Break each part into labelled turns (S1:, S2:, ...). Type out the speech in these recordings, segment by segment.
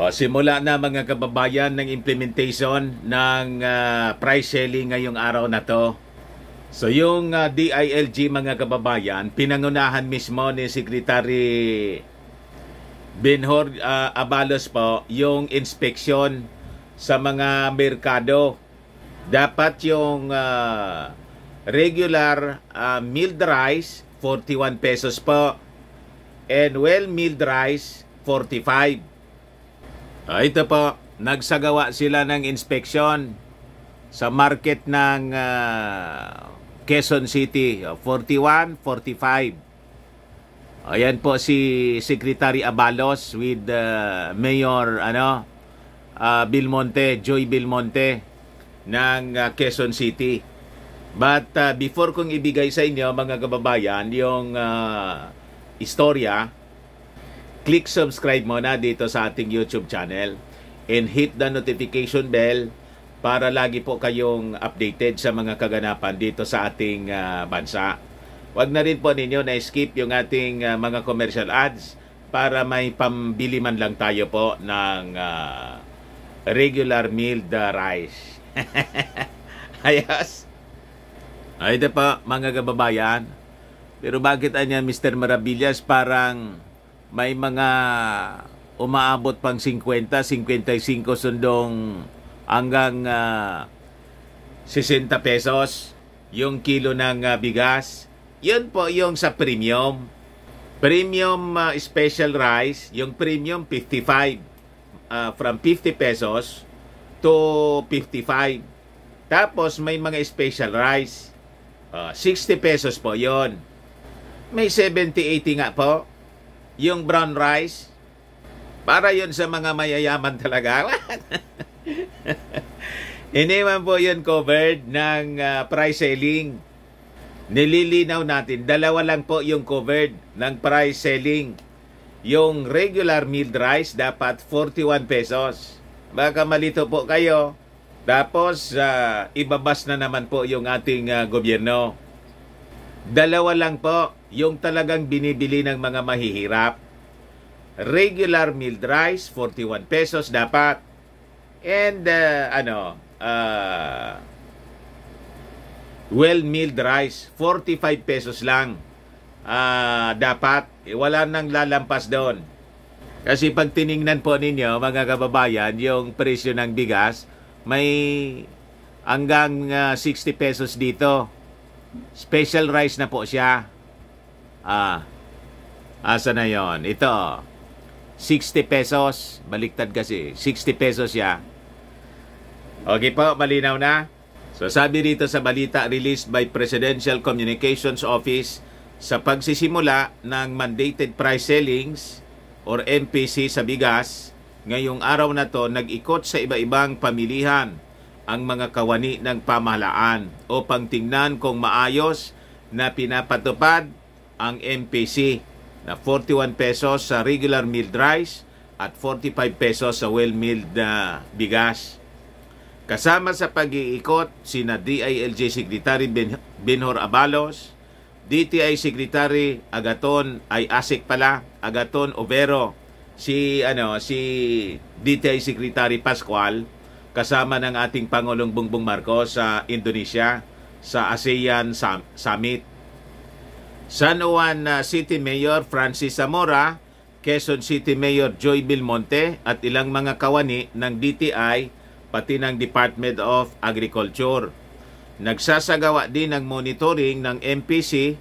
S1: O, simula na mga kababayan ng implementation ng uh, price selling ngayong araw na to. So yung uh, ah, DILG mga kababayan, pinangunahan mismo ni Secretary Benhor uh, Abalos po yung inspeksyon sa mga merkado. Dapat yung uh, regular uh, milled rice 41 pesos po and well milled rice 45 Ah, ito po, nagsagawa sila ng inspeksyon sa market ng uh, Quezon City, 41, ah, 45. Ayan po si Secretary Abalos with uh, Mayor ano uh, Bilmonte, Joy Bilmonte ng uh, Quezon City. But uh, before kong ibigay sa inyo mga kababayan yung uh, istorya click subscribe muna dito sa ating YouTube channel and hit the notification bell para lagi po kayong updated sa mga kaganapan dito sa ating uh, bansa. Huwag na rin po ninyo na skip yung ating uh, mga commercial ads para may pambili man lang tayo po ng uh, regular milled rice. Ayos. Ay, pa, mga kababayan. Pero bakit anya Mr. Marabillas parang may mga umaabot pang 50, 55 sundong hanggang uh, ah, 60 pesos yung kilo ng uh, bigas. Yun po yung sa premium. Premium uh, special rice, yung premium 55 uh, from 50 pesos to 55. Tapos may mga special rice. Uh, 60 pesos po yon. May 70-80 nga po yung brown rice, para yon sa mga mayayaman talaga. Hindi man po yun covered ng uh, price selling. Nililinaw natin, dalawa lang po yung covered ng price selling. Yung regular milled rice dapat 41 pesos. Baka malito po kayo. Tapos, uh, ibabas na naman po yung ating uh, gobyerno. Dalawa lang po yung talagang binibili ng mga mahihirap. Regular milled rice, 41 pesos dapat. And uh, ano, uh, well milled rice, 45 pesos lang uh, dapat. Eh, wala nang lalampas doon. Kasi pag tiningnan po ninyo, mga kababayan, yung presyo ng bigas, may hanggang uh, 60 pesos dito. Special rice na po siya. Ah, asa na yon? Ito, 60 pesos. Baliktad kasi. 60 pesos ya. Okay po, malinaw na. So sabi rito sa balita released by Presidential Communications Office, sa pagsisimula ng mandated price sellings or MPC sa bigas, ngayong araw na to nag-ikot sa iba-ibang pamilihan ang mga kawani ng pamahalaan upang tingnan kung maayos na pinapatupad ang MPC na 41 pesos sa regular milled rice at 45 pesos sa well-milled na bigas. Kasama sa pag-iikot, sina DILJ Secretary Benhor Abalos, DTI Secretary Agaton ay Asik pala, Agaton Overo, si ano si DTI Secretary Pascual kasama ng ating Pangulong Bongbong Marcos sa Indonesia sa ASEAN Summit San Juan uh, City Mayor Francis Zamora, Quezon City Mayor Joy Belmonte at ilang mga kawani ng DTI pati ng Department of Agriculture. Nagsasagawa din ng monitoring ng MPC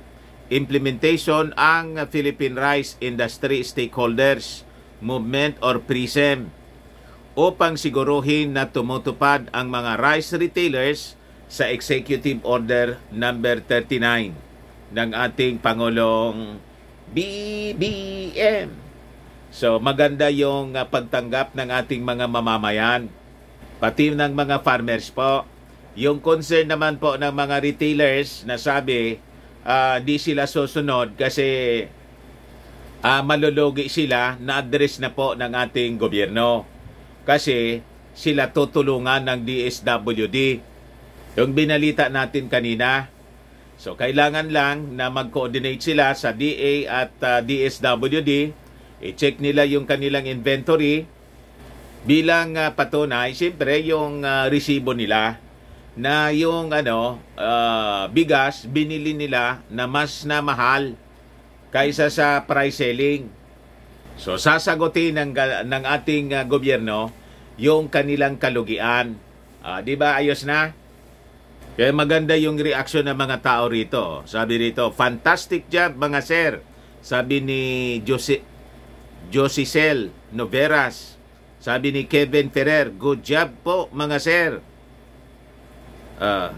S1: implementation ang Philippine Rice Industry Stakeholders Movement or PRISM upang siguruhin na tumutupad ang mga rice retailers sa Executive Order number no. 39 ng ating Pangulong BBM. So maganda yung uh, pagtanggap ng ating mga mamamayan, pati ng mga farmers po. Yung concern naman po ng mga retailers na sabi, uh, di sila susunod kasi uh, malulugi sila na address na po ng ating gobyerno. Kasi sila tutulungan ng DSWD. Yung binalita natin kanina, So kailangan lang na mag-coordinate sila sa DA at uh, ah, DSWD. I-check nila yung kanilang inventory bilang uh, patunay siyempre yung uh, resibo nila na yung ano uh, bigas binili nila na mas na mahal kaysa sa price selling. So sasagutin ng ng ating uh, gobyerno yung kanilang kalugian. Uh, 'Di ba ayos na? Kaya maganda yung reaction ng mga tao rito. Sabi rito, fantastic job mga sir. Sabi ni Josie, Josicel Noveras. Sabi ni Kevin Ferrer, good job po mga sir. Uh,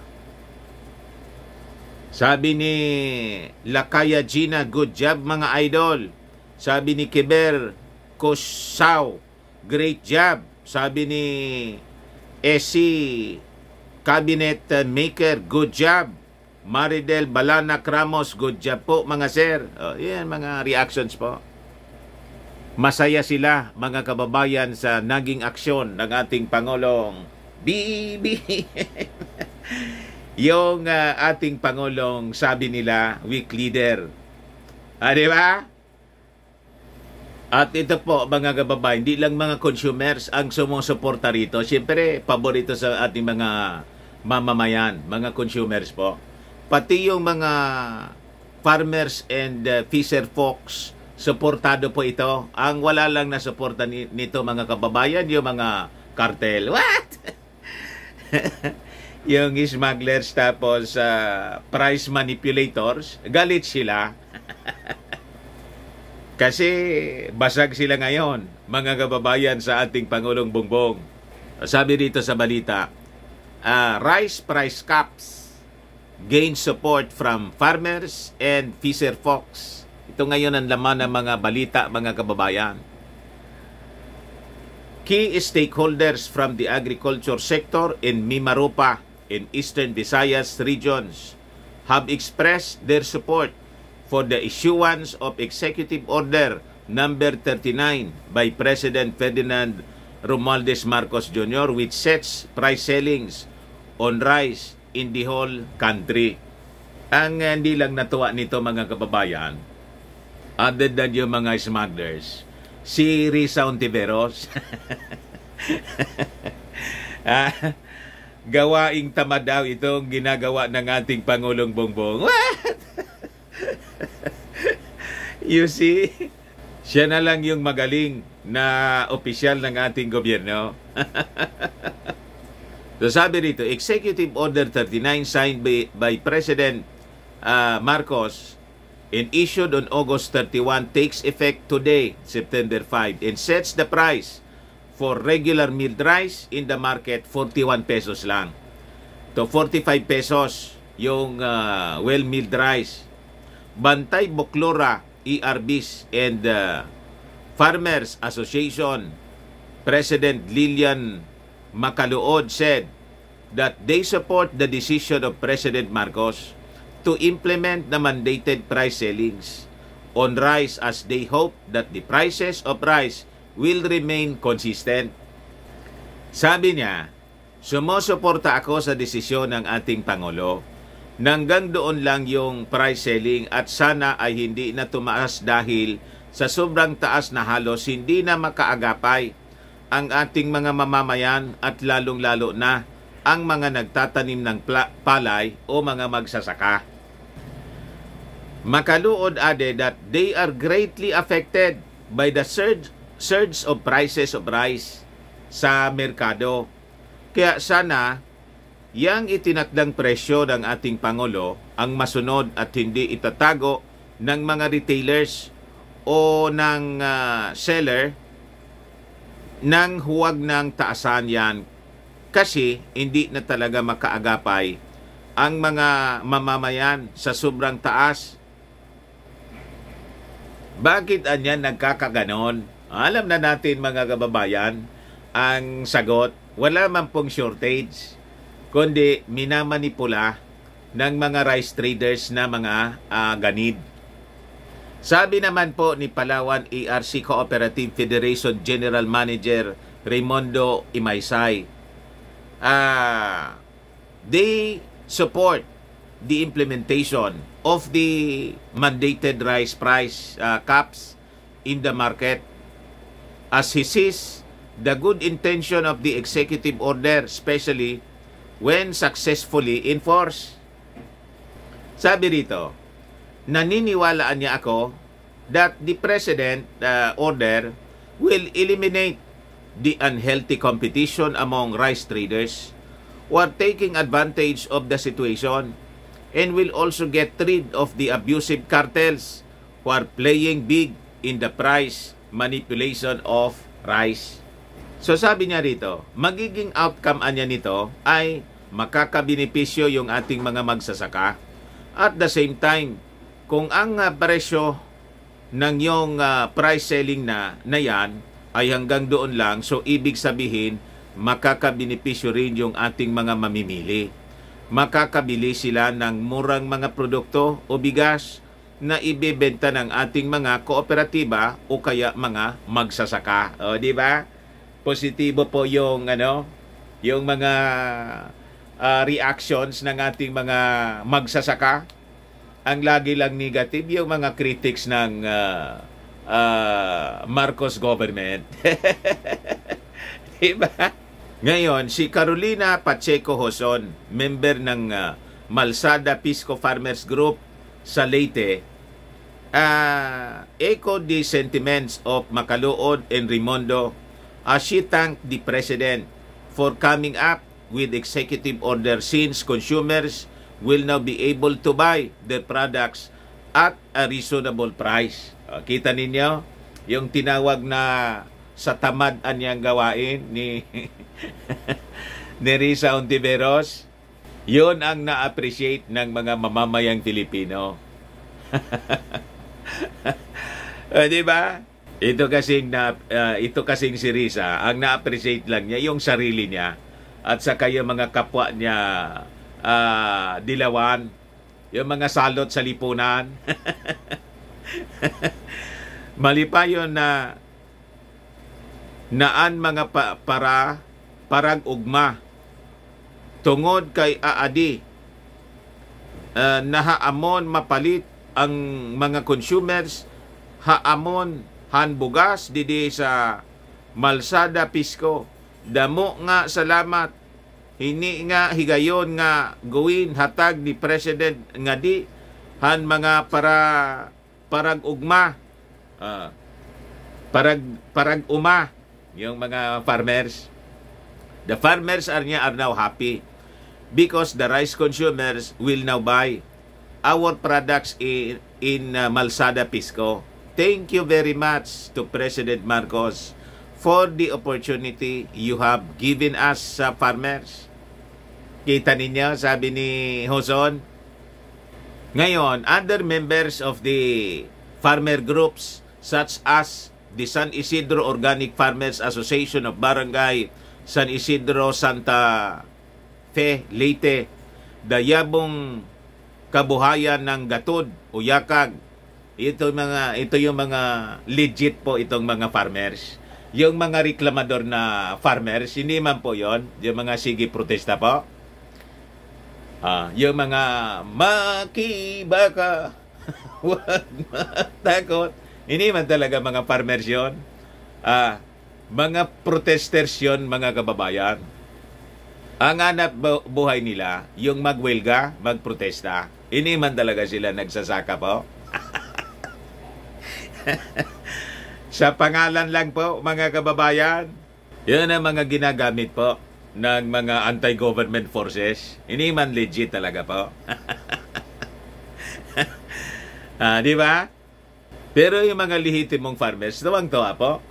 S1: sabi ni Lakaya Gina, good job mga idol. Sabi ni Kiber Kosaw, great job. Sabi ni Esi Cabinet uh, Maker, good job. Maridel Balana Ramos, good job po mga sir. Oh, yan mga reactions po. Masaya sila mga kababayan sa naging aksyon ng ating Pangulong BB. E Yung uh, ating Pangulong sabi nila, weak leader. Ah, di ba? At ito po mga kababayan, hindi lang mga consumers ang sumusuporta rito. Siyempre, paborito sa ating mga mamamayan, mga consumers po. Pati yung mga farmers and uh, fisher folks, suportado po ito. Ang wala lang na suporta nito mga kababayan, yung mga cartel. What? yung smugglers tapos uh, price manipulators, galit sila. Kasi basag sila ngayon, mga kababayan sa ating Pangulong Bongbong. Sabi dito sa balita, uh, rice price caps gain support from farmers and fisher folks. Ito ngayon ang laman ng mga balita, mga kababayan. Key stakeholders from the agriculture sector in Mimaropa in Eastern Visayas regions have expressed their support for the issuance of Executive Order number 39 by President Ferdinand Romualdez Marcos Jr. which sets price sellings on rice in the whole country. Ang uh, hindi lang natuwa nito mga kababayan, other than yung mga smugglers, si Risa Ontiveros, ah, gawaing tama daw itong ginagawa ng ating Pangulong Bongbong. What? you see? Siya na lang yung magaling na opisyal ng ating gobyerno. so sabi rito, Executive Order 39 signed by, by President uh, Marcos and issued on August 31 takes effect today, September 5, and sets the price for regular milled rice in the market 41 pesos lang. To 45 pesos yung uh, ah, well milled rice. Bantay Boklora ERBs and uh, Farmers Association President Lilian Macaluod said that they support the decision of President Marcos to implement the mandated price ceilings on rice as they hope that the prices of rice will remain consistent. Sabi niya, sumusuporta ako sa desisyon ng ating Pangulo Nanggang doon lang yung price selling at sana ay hindi na tumaas dahil sa sobrang taas na halos hindi na makaagapay ang ating mga mamamayan at lalong-lalo na ang mga nagtatanim ng palay o mga magsasaka. Makaluod ade that they are greatly affected by the surge, surge of prices of rice sa merkado. Kaya sana yang itinakdang presyo ng ating Pangulo ang masunod at hindi itatago ng mga retailers o ng uh, seller nang huwag nang taasan yan kasi hindi na talaga makaagapay ang mga mamamayan sa sobrang taas. Bakit anyan nagkakaganon? Alam na natin mga kababayan ang sagot. Wala man pong shortage kundi minamanipula ng mga rice traders na mga uh, ganid. Sabi naman po ni Palawan ARC Cooperative Federation General Manager Raimondo Imaysay, uh, they support the implementation of the mandated rice price uh, caps in the market as he sees the good intention of the executive order, especially when successfully enforced. Sabi rito, naniniwalaan niya ako that the president uh, order will eliminate the unhealthy competition among rice traders who are taking advantage of the situation and will also get rid of the abusive cartels who are playing big in the price manipulation of rice. So sabi niya rito, magiging outcome niya nito ay makakabenepisyo yung ating mga magsasaka. At the same time, kung ang uh, presyo ng yung uh, price selling na, na yan ay hanggang doon lang, so ibig sabihin, makakabenepisyo rin yung ating mga mamimili. Makakabili sila ng murang mga produkto o bigas na ibebenta ng ating mga kooperatiba o kaya mga magsasaka. O, di ba? Positibo po yung ano, yung mga uh, reactions ng ating mga magsasaka. Ang lagi lang negative yung mga critics ng uh, uh, Marcos government. diba? Ngayon, si Carolina Pacheco Hoson, member ng uh, Malsada Pisco Farmers Group sa Leyte, uh, echoed the sentiments of Macaluod and Rimondo as she thanked the President for coming up with executive order since consumers will now be able to buy their products at a reasonable price. Ah, kita ninyo yung tinawag na sa tamad anyang gawain ni ni Risa Ontiveros. Yun ang na-appreciate ng mga mamamayang Pilipino. uh, di Ito kasing na uh, ito kasing si Risa, ang na-appreciate lang niya yung sarili niya at saka yung mga kapwa niya uh, dilawan, yung mga salot sa lipunan. Mali pa yun na naan mga pa, para parang ugma tungod kay aadi uh, nahaamon mapalit ang mga consumers haamon hanbugas didi sa Malsada Pisco Damo nga salamat hini nga higayon nga gawin hatag ni president nga di han mga para parag ugma uh, parag parag uma yung mga farmers the farmers are niya are now happy because the rice consumers will now buy our products in in uh, Malsada Pisco thank you very much to president Marcos for the opportunity you have given us sa farmers. Kita ninyo, sabi ni Hoson. Ngayon, other members of the farmer groups such as the San Isidro Organic Farmers Association of Barangay San Isidro Santa Fe, Leyte, Dayabong Kabuhayan ng Gatod o Yakag. Ito mga ito yung mga legit po itong mga farmers yung mga reklamador na farmers, hindi man po yon yung mga sige protesta po. Ah, yung mga makibaka, huwag matakot. Hindi man talaga mga farmers yon. Ah, mga protesters yon, mga kababayan. Ang hanap buhay nila, yung magwelga, magprotesta. Hindi man talaga sila nagsasaka po. Sa pangalan lang po, mga kababayan, Yan ang mga ginagamit po ng mga anti-government forces. Hindi man legit talaga po. ah, di ba? Pero yung mga lehitimong farmers, tuwang-tuwa po.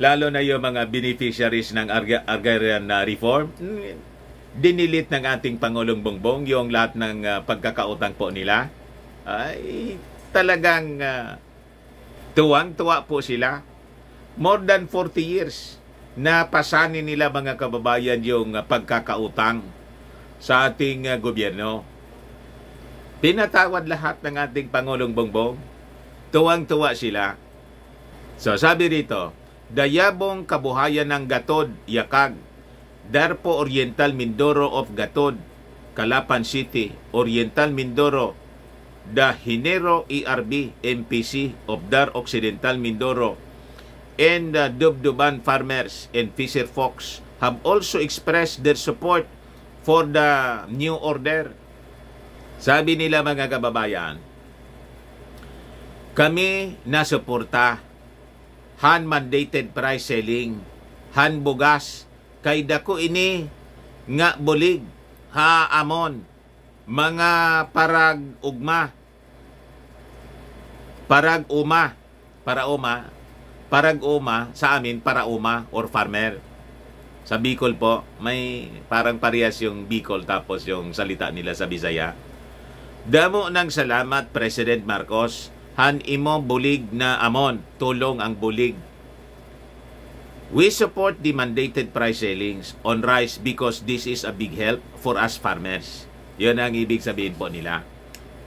S1: Lalo na yung mga beneficiaries ng Arga- agrarian na ah, reform, hmm, dinilit ng ating Pangulong Bongbong yung lahat ng uh, pagkakautang po nila. Ay, talagang uh, Tuwang-tuwa po sila. More than 40 years na pasanin nila mga kababayan yung pagkakautang sa ating uh, gobyerno. Pinatawad lahat ng ating Pangulong Bongbong. Tuwang-tuwa sila. So sabi rito, Dayabong kabuhayan ng Gatod, Yakag, Darpo Oriental Mindoro of Gatod, Calapan City, Oriental Mindoro, the Hinero ERB MPC of Dar Occidental Mindoro and the Dubduban Farmers and Fisher Fox have also expressed their support for the new order. Sabi nila mga kababayan, kami nasuporta hand-mandated price selling, hand bugas, kay dako ini nga bulig, amon, mga parag ugma parag uma para uma parag uma sa amin para uma or farmer sa Bicol po may parang parehas yung Bicol tapos yung salita nila sa Bisaya Damo ng salamat President Marcos han imo bulig na amon tulong ang bulig We support the mandated price ceilings on rice because this is a big help for us farmers. Yun ang ibig sabihin po nila.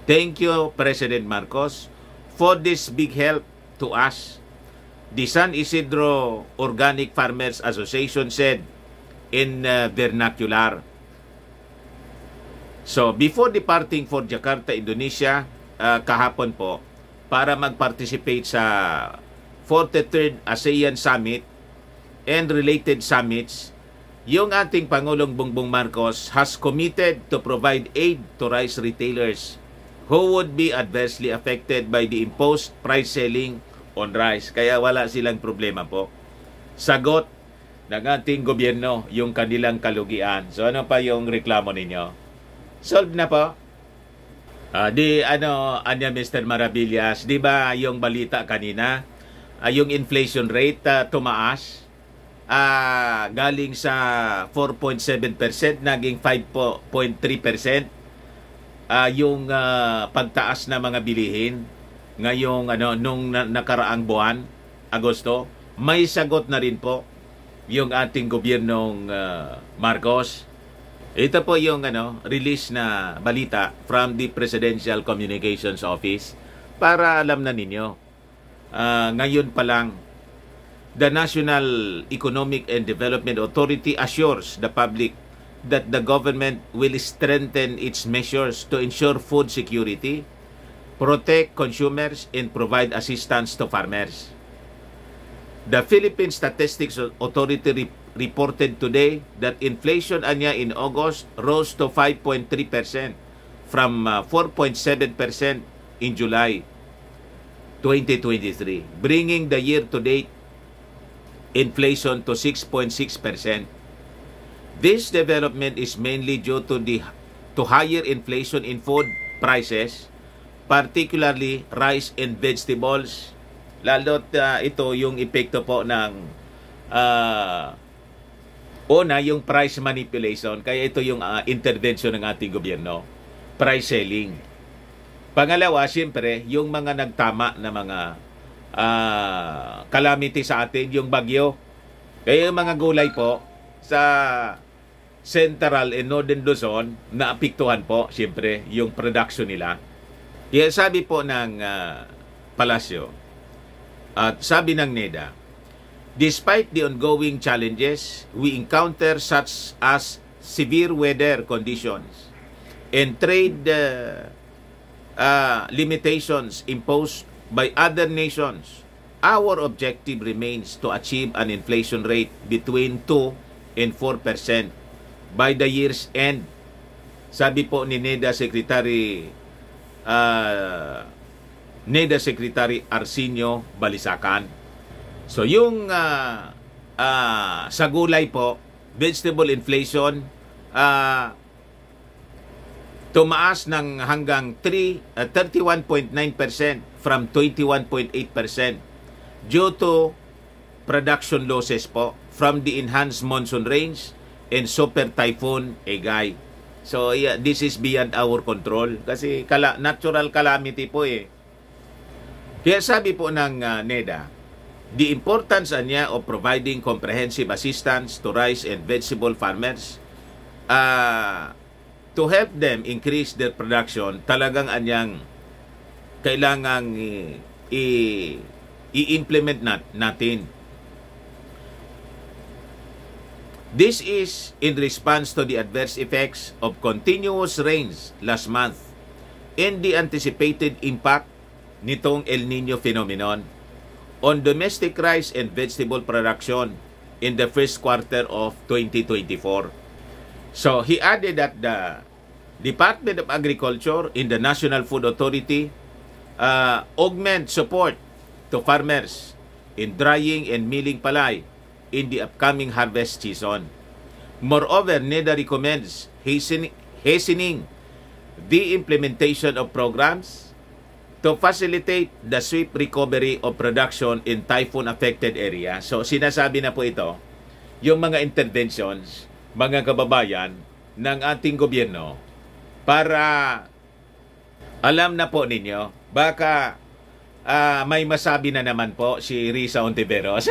S1: Thank you, President Marcos, for this big help to us. The San Isidro Organic Farmers Association said in uh, vernacular. So, before departing for Jakarta, Indonesia, uh, kahapon po, para mag-participate sa 43rd ASEAN Summit and related summits yung ating Pangulong Bongbong Marcos has committed to provide aid to rice retailers who would be adversely affected by the imposed price selling on rice. Kaya wala silang problema po. Sagot ng ating gobyerno yung kanilang kalugian. So ano pa yung reklamo ninyo? Solve na po. Uh, di ano, anya Mr. Marabillas, di ba yung balita kanina, uh, yung inflation rate uh, tumaas? uh, galing sa 4.7% naging 5.3% uh, ah, yung uh, pagtaas na mga bilihin ngayong ano nung nakaraang buwan Agosto may sagot na rin po yung ating gobyernong uh, Marcos ito po yung ano release na balita from the Presidential Communications Office para alam na ninyo uh, ngayon pa lang The National Economic and Development Authority assures the public that the government will strengthen its measures to ensure food security, protect consumers, and provide assistance to farmers. The Philippine Statistics Authority re reported today that inflation anya in August rose to 5.3% from 4.7% uh, in July 2023, bringing the year-to-date inflation to 6.6%. This development is mainly due to the to higher inflation in food prices, particularly rice and vegetables. Lalot uh, ito yung epekto po ng uh, una yung price manipulation. Kaya ito yung uh, intervention ng ating gobyerno. Price selling. Pangalawa, siyempre, yung mga nagtama na mga uh, calamity sa atin, yung bagyo. Kaya yung mga gulay po sa Central and Northern Luzon, naapiktuhan po, siyempre, yung production nila. Kaya sabi po ng uh, Palasyo, at sabi ng NEDA, Despite the ongoing challenges, we encounter such as severe weather conditions and trade uh, uh, limitations imposed by other nations, our objective remains to achieve an inflation rate between 2 and 4% by the year's end. Sabi po ni NEDA Secretary uh, NEDA Secretary Arsenio Balisacan. So yung uh, uh, sa gulay po, vegetable inflation uh, tumaas ng hanggang 3 uh, 31.9% from 21.8% due to production losses po from the enhanced monsoon rains and super typhoon Egay. So yeah, this is beyond our control kasi kala natural calamity po eh. Kaya sabi po ng uh, NEDA, the importance ah, niya of providing comprehensive assistance to rice and vegetable farmers uh, to help them increase their production talagang anyang kailangang eh, i- i-implement nat natin. This is in response to the adverse effects of continuous rains last month and the anticipated impact nitong El Nino phenomenon on domestic rice and vegetable production in the first quarter of 2024. So he added that the Department of Agriculture in the National Food Authority uh, augment support to farmers in drying and milling palay in the upcoming harvest season. Moreover, NEDA recommends hastening, hastening the implementation of programs to facilitate the swift recovery of production in typhoon-affected area. So sinasabi na po ito, yung mga interventions, mga kababayan, ng ating gobyerno para alam na po ninyo Baka uh, may masabi na naman po si Risa Ontiveros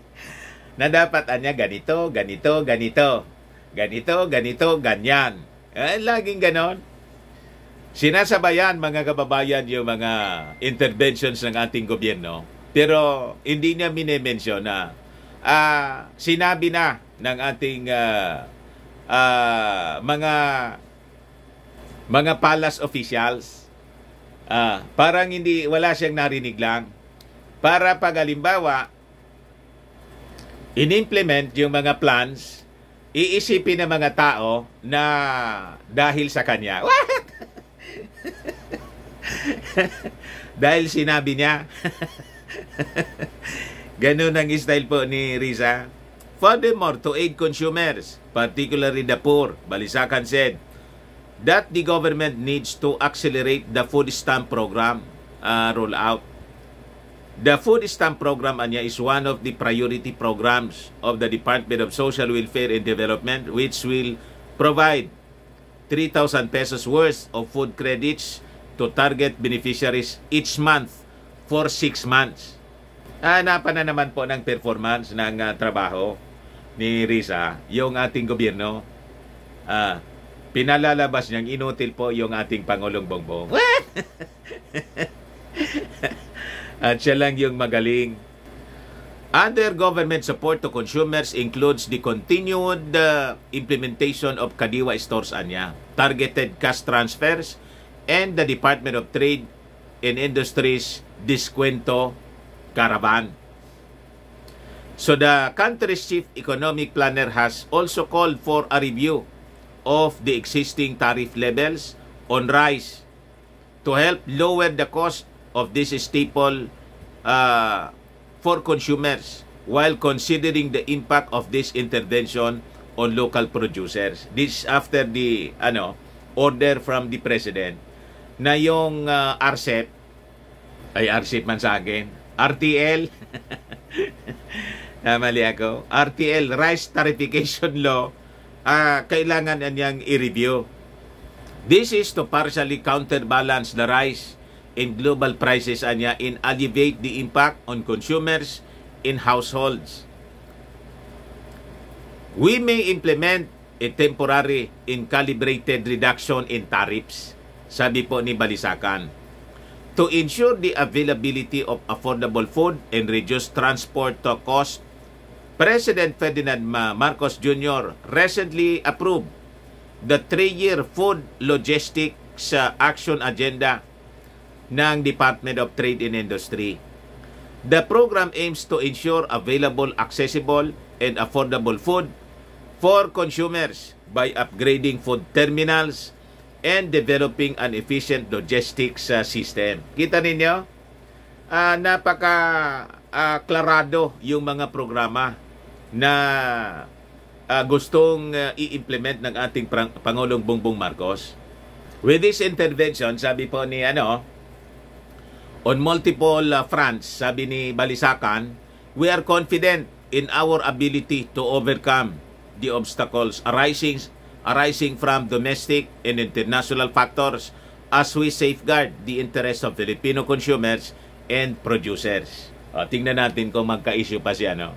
S1: na dapat anya ah, ganito, ganito, ganito, ganito, ganito, ganyan. Eh, laging ganon. Sinasabayan mga kababayan yung mga interventions ng ating gobyerno pero hindi niya minemension na uh, sinabi na ng ating uh, uh, mga mga palace officials Ah, parang hindi wala siyang narinig lang. Para pag halimbawa inimplement yung mga plans, iisipin ng mga tao na dahil sa kanya. What? dahil sinabi niya. Ganun ang style po ni Risa. Furthermore, to aid consumers, particularly the poor, Balisakan said, that the government needs to accelerate the food stamp program uh, rollout. The food stamp program anya is one of the priority programs of the Department of Social Welfare and Development which will provide 3,000 pesos worth of food credits to target beneficiaries each month for 6 months. Hanapan na naman po ng performance ng uh, trabaho ni Risa, yung ating gobyerno. Uh, Pinalalabas niyang inutil po yung ating Pangulong Bongbong. At siya lang yung magaling. Under government support to consumers includes the continued uh, implementation of Kadiwa Stores Anya, targeted cash transfers, and the Department of Trade and Industries Diskwento Caravan. So the country's chief economic planner has also called for a review of the existing tariff levels on rice to help lower the cost of this staple uh, for consumers while considering the impact of this intervention on local producers. This after the ano order from the president na yung uh, RCEP ay RCEP man sa akin, RTL Mali ako. RTL Rice Tarification Law uh, kailangan niyang i-review. This is to partially counterbalance the rise in global prices anya and alleviate the impact on consumers in households. We may implement a temporary and calibrated reduction in tariffs, sabi po ni Balisakan, to ensure the availability of affordable food and reduce transport costs President Ferdinand Marcos Jr. recently approved the 3-year food logistics action agenda ng Department of Trade and Industry. The program aims to ensure available, accessible, and affordable food for consumers by upgrading food terminals and developing an efficient logistics uh, system. Kita ninyo, uh, napaka uh, yung mga programa na uh, gustong uh, i-implement ng ating prang- Pangulong Bongbong Marcos. With this intervention, sabi po ni ano, on multiple uh, fronts, sabi ni Balisakan, we are confident in our ability to overcome the obstacles arising arising from domestic and international factors as we safeguard the interests of Filipino consumers and producers. O, tingnan natin kung magka-issue pa si ano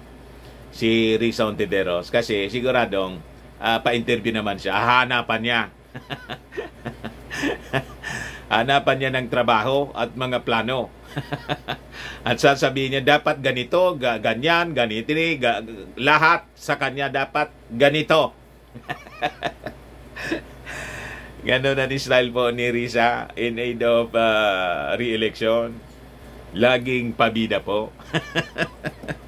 S1: si Risa Ontiveros kasi siguradong uh, pa-interview naman siya. Hahanapan niya. Hanapan niya ng trabaho at mga plano. at sasabihin niya dapat ganito, ganyan, ganito, ga, lahat sa kanya dapat ganito. Ganon na ni style po ni Risa in aid of uh, re-election. Laging pabida po.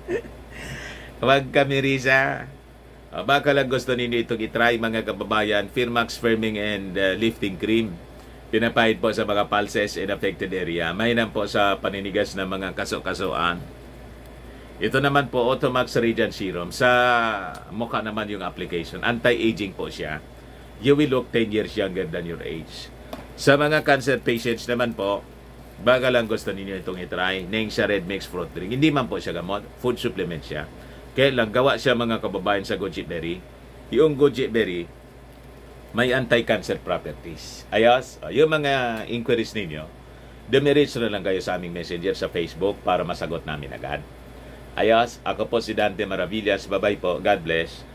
S1: Huwag kami risa. Ah, baka lang gusto ninyo itong itry mga kababayan, Firmax Firming and uh, Lifting Cream. Pinapahid po sa mga pulses in affected area. Mahinan po sa paninigas ng mga kaso-kasoan. Ito naman po, Automax Radiant Serum. Sa mukha naman yung application. Anti-aging po siya. You will look 10 years younger than your age. Sa mga cancer patients naman po, baga lang gusto ninyo itong itry. Neng siya Red Mix Fruit Drink. Hindi man po siya gamot. Food supplement siya. Kaya lang gawa siya mga kababayan sa goji berry. Yung goji berry may anti-cancer properties. Ayos, oh, yung mga inquiries ninyo, demerits na lang kayo sa aming messenger sa Facebook para masagot namin agad. Ayos, ako po si Dante Maravillas. bye po. God bless.